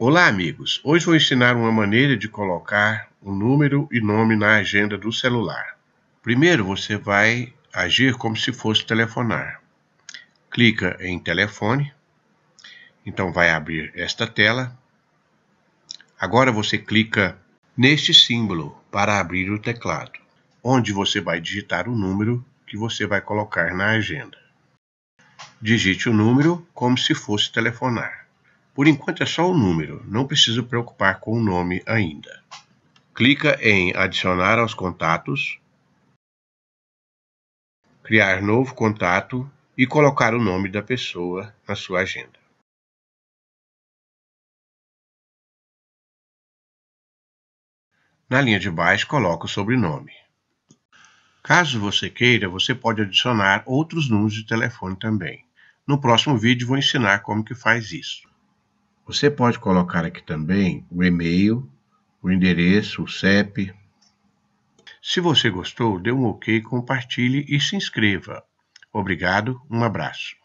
Olá, amigos! Hoje vou ensinar uma maneira de colocar o um número e nome na agenda do celular. Primeiro, você vai agir como se fosse telefonar. Clica em telefone. Então, vai abrir esta tela. Agora, você clica neste símbolo para abrir o teclado, onde você vai digitar o número que você vai colocar na agenda. Digite o número como se fosse telefonar. Por enquanto é só um número, não preciso preocupar com o nome ainda. Clica em Adicionar aos contatos, criar novo contato e colocar o nome da pessoa na sua agenda. Na linha de baixo, coloca o sobrenome. Caso você queira, você pode adicionar outros números de telefone também. No próximo vídeo vou ensinar como que faz isso. Você pode colocar aqui também o e-mail, o endereço, o CEP. Se você gostou, dê um OK, compartilhe e se inscreva. Obrigado, um abraço.